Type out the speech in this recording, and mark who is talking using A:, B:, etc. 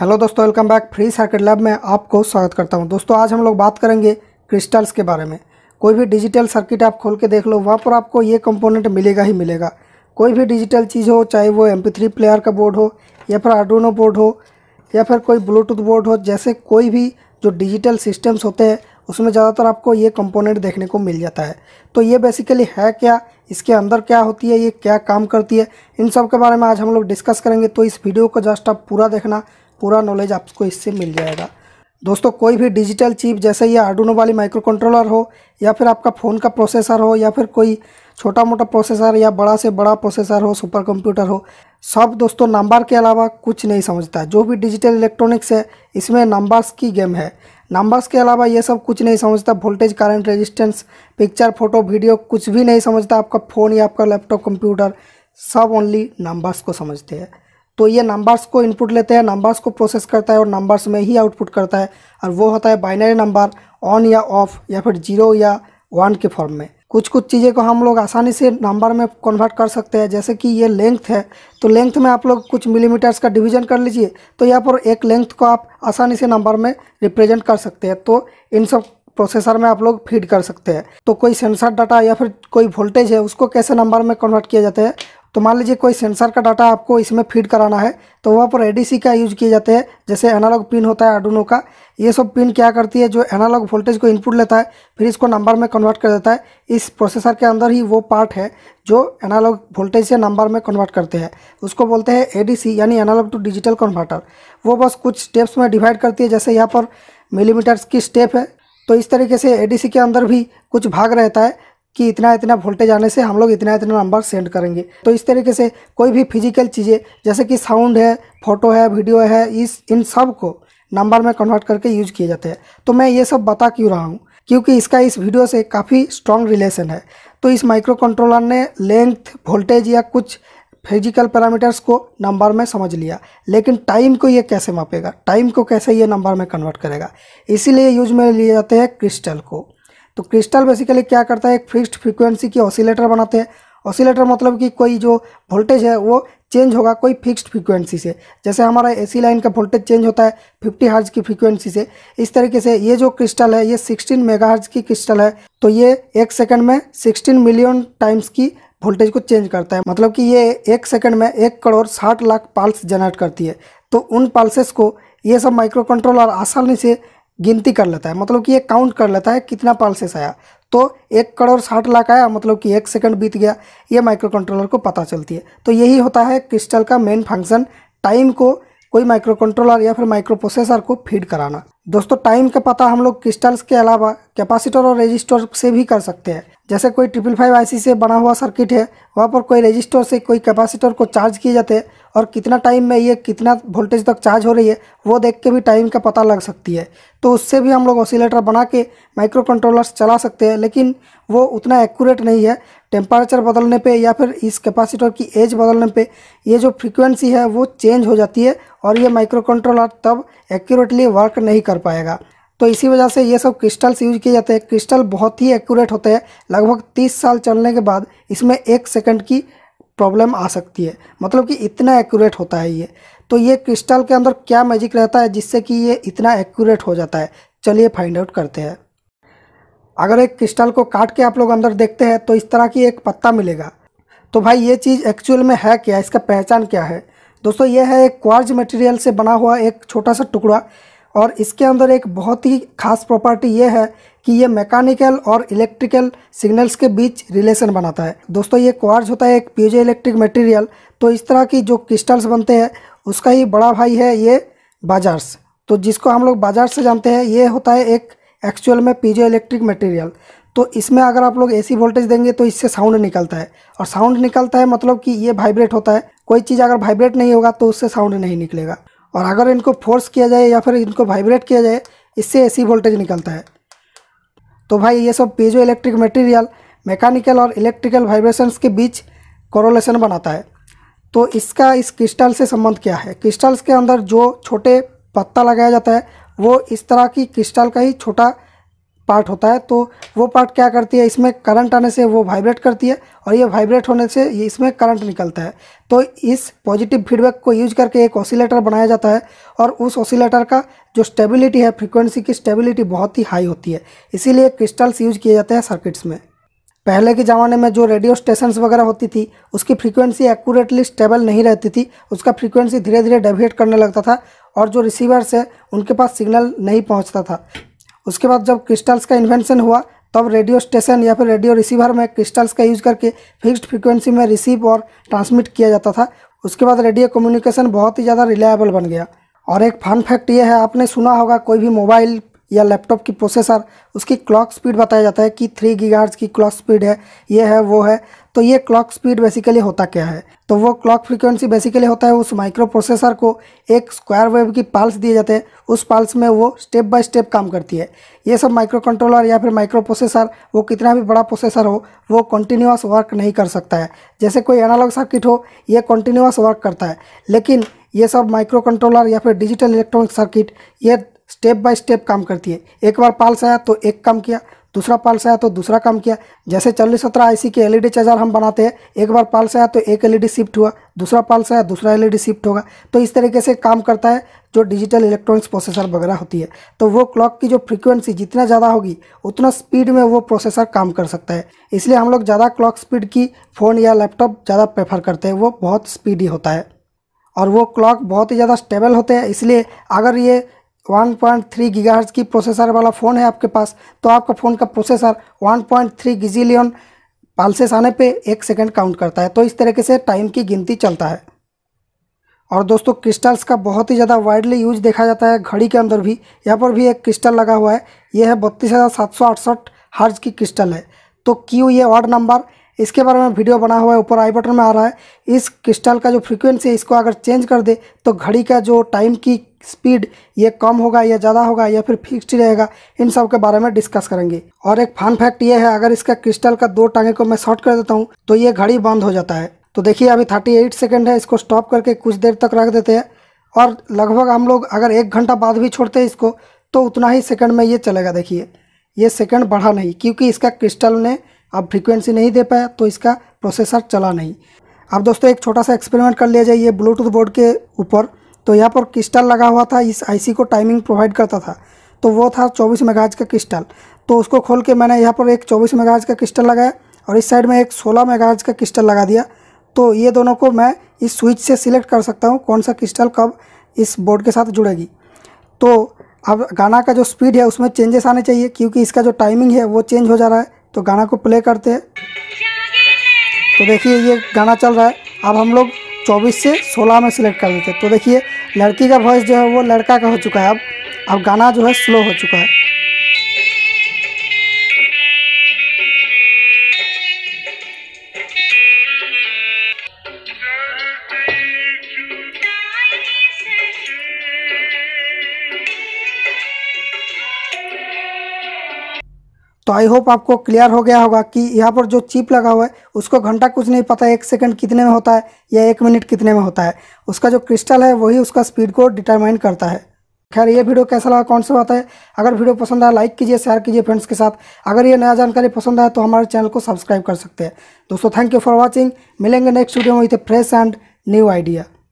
A: hello दोस्तों welcome back free circuit lab में आपको स्वागत करता हूं दोस्तों आज हम लोग बात करेंगे क्रिस्टल्स के बारे में कोई भी डिजिटल सर्किट आप खोल के देख लो वहाँ पर आपको ये कंपोनेंट मिलेगा ही मिलेगा कोई भी डिजिटल चीज़ हो चाहे वो एम प्लेयर का बोर्ड हो या फिर आर्डोनो बोर्ड हो या फिर कोई ब्लूटूथ बोर्ड हो जैसे कोई भी जो डिजिटल सिस्टम्स होते हैं उसमें ज़्यादातर आपको ये कंपोनेंट देखने को मिल जाता है तो ये बेसिकली है क्या इसके अंदर क्या होती है ये क्या काम करती है इन सब के बारे में आज हम लोग डिस्कस करेंगे तो इस वीडियो को जस्ट आप पूरा देखना पूरा नॉलेज आपको इससे मिल जाएगा दोस्तों कोई भी डिजिटल चिप जैसे ये आर्डुनो वाली माइक्रो कंट्रोलर हो या फिर आपका फ़ोन का प्रोसेसर हो या फिर कोई छोटा मोटा प्रोसेसर या बड़ा से बड़ा प्रोसेसर हो सुपर कंप्यूटर हो सब दोस्तों नंबर के अलावा कुछ नहीं समझता जो भी डिजिटल इलेक्ट्रॉनिक्स है इसमें नंबर्स की गेम है नंबर्स के अलावा ये सब कुछ नहीं समझता voltage current resistance picture photo video कुछ भी नहीं समझता आपका फ़ोन या आपका लैपटॉप कंप्यूटर सब ओनली नंबर्स को समझते हैं तो ये नंबर्स को इनपुट लेते हैं नंबर्स को प्रोसेस करता है और नंबर्स में ही आउटपुट करता है और वो होता है बाइनरी नंबर ऑन या ऑफ या फिर जीरो या वन के फॉर्म में कुछ कुछ चीज़ें को हम लोग आसानी से नंबर में कन्वर्ट कर सकते हैं जैसे कि ये लेंथ है तो लेंथ में आप लोग कुछ मिलीमीटर्स का डिवीजन कर लीजिए तो यहाँ पर एक लेंथ को आप आसानी से नंबर में रिप्रेजेंट कर सकते हैं तो इन सब प्रोसेसर में आप लोग फीड कर सकते हैं तो कोई सेंसर डाटा या फिर कोई वोल्टेज है उसको कैसे नंबर में कन्वर्ट किया जाता है तो मान लीजिए कोई सेंसर का डाटा आपको इसमें फीड कराना है तो वहाँ पर एडीसी का यूज़ किए जाते हैं जैसे एनालॉग पिन होता है आडूनो का ये सब पिन क्या करती है जो एनालॉग वोल्टेज को इनपुट लेता है फिर इसको नंबर में कन्वर्ट कर देता है इस प्रोसेसर के अंदर ही वो पार्ट है जो एनालॉग वोल्टेज से नंबर में कन्वर्ट करते हैं उसको बोलते हैं ए यानी एनालॉग टू डिजिटल कन्वर्टर वो बस कुछ स्टेप्स में डिवाइड करती है जैसे यहाँ पर मिलीमीटर्स की स्टेप है तो इस तरीके से ए के अंदर भी कुछ भाग रहता है कि इतना इतना वोल्टेज आने से हम लोग इतना इतना नंबर सेंड करेंगे तो इस तरीके से कोई भी फिजिकल चीज़ें जैसे कि साउंड है फोटो है वीडियो है इस इन सब को नंबर में कन्वर्ट करके यूज किए जाते हैं तो मैं ये सब बता क्यों रहा हूँ क्योंकि इसका इस वीडियो से काफ़ी स्ट्रॉन्ग रिलेशन है तो इस माइक्रो कंट्रोलर ने लेंथ वोल्टेज या कुछ फिजिकल पैरामीटर्स को नंबर में समझ लिया लेकिन टाइम को ये कैसे मापेगा टाइम को कैसे ये नंबर में कन्वर्ट करेगा इसीलिए यूज में लिए जाते हैं क्रिस्टल को तो क्रिस्टल बेसिकली क्या करता है एक फिक्स्ड फ्रीक्वेंसी की ऑसिलेटर बनाते हैं ऑसिलेटर मतलब कि कोई जो वोल्टेज है वो चेंज होगा कोई फिक्स्ड फ्रीक्वेंसी से जैसे हमारा एसी लाइन का वोल्टेज चेंज होता है फिफ्टी हर्ज की फ्रीक्वेंसी से इस तरीके से ये जो क्रिस्टल है ये सिक्सटीन मेगा की क्रिस्टल है तो ये एक सेकेंड में सिक्सटीन मिलियन टाइम्स की वोल्टेज को चेंज करता है मतलब कि ये एक सेकंड में एक करोड़ साठ लाख पाल्स जनरेट करती है तो उन पाल्सेस को ये सब माइक्रो कंट्रोलर आसानी से गिनती कर लेता है मतलब कि ये काउंट कर लेता है कितना पल्सेस आया तो एक करोड़ साठ लाख आया मतलब कि एक सेकंड बीत गया ये माइक्रो कंट्रोलर को पता चलती है तो यही होता है क्रिस्टल का मेन फंक्शन टाइम को कोई माइक्रो कंट्रोलर या फिर माइक्रो प्रोसेसर को फीड कराना दोस्तों टाइम का पता हम लोग क्रिस्टल्स के अलावा कैपेसिटर और रजिस्टर से भी कर सकते हैं जैसे कोई ट्रिपल फाइव आईसी से बना हुआ सर्किट है वहाँ पर कोई रजिस्टर से कोई कैपेसिटर को चार्ज किए जाते हैं और कितना टाइम में ये कितना वोल्टेज तक चार्ज हो रही है वो देख के भी टाइम का पता लग सकती है तो उससे भी हम लोग ऑसिलेटर बना के माइक्रो कंट्रोलर्स चला सकते हैं लेकिन वो उतना एक्यूरेट नहीं है टेम्परेचर बदलने पे या फिर इस कैपेसिटर की एज बदलने पे ये जो फ्रीक्वेंसी है वो चेंज हो जाती है और ये माइक्रो कंट्रोलर तब एक्यूरेटली वर्क नहीं कर पाएगा तो इसी वजह से ये सब क्रिस्टल्स यूज किए जाते हैं क्रिस्टल बहुत ही एक्यूरेट होते हैं लगभग 30 साल चलने के बाद इसमें एक सेकंड की प्रॉब्लम आ सकती है मतलब कि इतना एक्यूरेट होता है ये तो ये क्रिस्टल के अंदर क्या मैजिक रहता है जिससे कि ये इतना एक्यूरेट हो जाता है चलिए फाइंड आउट करते हैं अगर एक क्रिस्टल को काट के आप लोग अंदर देखते हैं तो इस तरह की एक पत्ता मिलेगा तो भाई ये चीज़ एक्चुअल में है क्या इसका पहचान क्या है दोस्तों ये है एक क्वार्ज मटेरियल से बना हुआ एक छोटा सा टुकड़ा और इसके अंदर एक बहुत ही खास प्रॉपर्टी ये है कि ये मैकेनिकल और इलेक्ट्रिकल सिग्नल्स के बीच रिलेशन बनाता है दोस्तों ये क्वार्ज होता है एक प्यूजो इलेक्ट्रिक मटेरियल तो इस तरह की जो क्रिस्टल्स बनते हैं उसका ही बड़ा भाई है ये बाजार्स तो जिसको हम लोग बाजार से जानते हैं ये होता है एक एक्चुअल में पीजो इलेक्ट्रिक मटेरियल तो इसमें अगर आप लोग एसी वोल्टेज देंगे तो इससे साउंड निकलता है और साउंड निकलता है मतलब कि ये वाइब्रेट होता है कोई चीज़ अगर वाइब्रेट नहीं होगा तो उससे साउंड नहीं निकलेगा और अगर इनको फोर्स किया जाए या फिर इनको वाइब्रेट किया जाए इससे ऐसी वोल्टेज निकलता है तो भाई ये सब पीजो इलेक्ट्रिक मटेरियल मैकेनिकल और इलेक्ट्रिकल वाइब्रेशंस के बीच कोरोलेशन बनाता है तो इसका इस क्रिस्टल से संबंध क्या है क्रिस्टल्स के अंदर जो छोटे पत्ता लगाया जाता है वो इस तरह की क्रिस्टल का ही छोटा पार्ट होता है तो वो पार्ट क्या करती है इसमें करंट आने से वो वाइब्रेट करती है और ये वाइब्रेट होने से ये इसमें करंट निकलता है तो इस पॉजिटिव फीडबैक को यूज करके एक ऑसिलेटर बनाया जाता है और उस ऑसिलेटर का जो स्टेबिलिटी है फ्रीक्वेंसी की स्टेबिलिटी बहुत ही हाई होती है इसीलिए क्रिस्टल्स यूज किए जाते हैं सर्किट्स में पहले के ज़माने में जो रेडियो स्टेशंस वगैरह होती थी उसकी फ्रीक्वेंसी एक्यूरेटली स्टेबल नहीं रहती थी उसका फ्रीक्वेंसी धीरे धीरे डेविएट करने लगता था और जो रिसीवर्स है उनके पास सिग्नल नहीं पहुंचता था उसके बाद जब क्रिस्टल्स का इन्वेंशन हुआ तब रेडियो स्टेशन या फिर रेडियो रिसीवर में क्रिस्टल्स का यूज करके फिक्स्ड फ्रिक्वेंसी में रिसीव और ट्रांसमिट किया जाता था उसके बाद रेडियो कम्युनिकेशन बहुत ही ज़्यादा रिलायबल बन गया और एक फन फैक्ट ये है आपने सुना होगा कोई भी मोबाइल या लैपटॉप की प्रोसेसर उसकी क्लॉक स्पीड बताया जाता है कि थ्री गीगाहर्ट्ज की क्लॉक स्पीड है ये है वो है तो ये क्लॉक स्पीड बेसिकली होता क्या है तो वो क्लॉक फ्रीक्वेंसी बेसिकली होता है उस माइक्रो प्रोसेसर को एक स्क्वायर वेव की पाल्स दिए जाते हैं उस पाल्स में वो स्टेप बाय स्टेप काम करती है ये सब माइक्रो कंट्रोलर या फिर माइक्रो प्रोसेसर वो कितना भी बड़ा प्रोसेसर हो वो कंटिन्यूस वर्क नहीं कर सकता है जैसे कोई एनालॉग सर्किट हो ये कंटिन्यूस वर्क करता है लेकिन ये सब माइक्रो कंट्रोलर या फिर डिजिटल इलेक्ट्रॉनिक सर्किट ये स्टेप बाय स्टेप काम करती है एक बार पाल्स आया तो एक काम किया दूसरा पाल से आया तो दूसरा काम किया जैसे चालीस सत्रह आई के एल चार्जर हम बनाते हैं एक बार पाल से आया तो एक एलईडी शिफ्ट हुआ दूसरा पाल से आया दूसरा एलईडी शिफ्ट होगा तो इस तरीके से काम करता है जो डिजिटल इलेक्ट्रॉनिक्स प्रोसेसर वगैरह होती है तो वो क्लॉक की जो फ्रिक्वेंसी जितना ज़्यादा होगी उतना स्पीड में वो प्रोसेसर काम कर सकता है इसलिए हम लोग ज़्यादा क्लॉक स्पीड की फ़ोन या लैपटॉप ज़्यादा प्रेफर करते हैं वो बहुत स्पीडी होता है और वो क्लॉक बहुत ही ज़्यादा स्टेबल होते हैं इसलिए अगर ये 1.3 पॉइंट की प्रोसेसर वाला फ़ोन है आपके पास तो आपका फ़ोन का प्रोसेसर 1.3 पॉइंट पालसेस आने पे एक सेकंड काउंट करता है तो इस तरीके से टाइम की गिनती चलता है और दोस्तों क्रिस्टल्स का बहुत ही ज़्यादा वाइडली यूज देखा जाता है घड़ी के अंदर भी यहाँ पर भी एक क्रिस्टल लगा हुआ है यह है बत्तीस हज़ार सात सौ अड़सठ हर्ज की क्रिस्टल है तो क्यों ये वार्ड नंबर इसके बारे में वीडियो बना हुआ है ऊपर आई बटन में आ रहा है इस क्रिस्टल का जो फ्रीक्वेंसी है इसको अगर चेंज कर दे तो घड़ी का जो टाइम की स्पीड ये कम होगा या ज़्यादा होगा या फिर फिक्स्ड रहेगा इन सब के बारे में डिस्कस करेंगे और एक फन फैक्ट ये है अगर इसका क्रिस्टल का दो टांगे को मैं शॉर्ट कर देता हूँ तो ये घड़ी बंद हो जाता है तो देखिए अभी थर्टी एट सेकेंड है इसको स्टॉप करके कुछ देर तक रख देते हैं और लगभग हम लोग अगर एक घंटा बाद भी छोड़ते हैं इसको तो उतना ही सेकंड में ये चलेगा देखिए ये सेकंड बढ़ा नहीं क्योंकि इसका क्रिस्टल ने अब फ्रीक्वेंसी नहीं दे पाया तो इसका प्रोसेसर चला नहीं अब दोस्तों एक छोटा सा एक्सपेरिमेंट कर लिया जाइए ब्लूटूथ बोर्ड के ऊपर तो यहाँ पर क्रिस्टल लगा हुआ था इस आईसी को टाइमिंग प्रोवाइड करता था तो वो था 24 मेगाज का क्रिस्टल तो उसको खोल के मैंने यहाँ पर एक 24 मेगाज का क्रिस्टल लगाया और इस साइड में एक 16 मेगाज का क्रिस्टल लगा दिया तो ये दोनों को मैं इस स्विच से सिलेक्ट कर सकता हूँ कौन सा क्रिस्टल कब इस बोर्ड के साथ जुड़ेगी तो अब गाना का जो स्पीड है उसमें चेंजेस आने चाहिए क्योंकि इसका जो टाइमिंग है वो चेंज हो जा रहा है तो गाना को प्ले करते हैं तो देखिए ये गाना चल रहा है अब हम लोग 24 से 16 में सिलेक्ट कर देते हैं तो देखिए लड़की का वॉइस जो है वो लड़का का हो चुका है अब अब गाना जो है स्लो हो चुका है तो आई होप आपको क्लियर हो गया होगा कि यहाँ पर जो चिप लगा हुआ है उसको घंटा कुछ नहीं पता एक सेकंड कितने में होता है या एक मिनट कितने में होता है उसका जो क्रिस्टल है वही उसका स्पीड को डिटरमाइन करता है खैर ये वीडियो कैसा लगा कौन सा बताए है अगर वीडियो पसंद आया लाइक कीजिए शेयर कीजिए फ्रेंड्स के साथ अगर ये नया जानकारी पसंद आया तो हमारे चैनल को सब्सक्राइब कर सकते हैं दोस्तों थैंक यू फॉर वॉचिंग मिलेंगे नेक्स्ट वीडियो में with fresh and new idea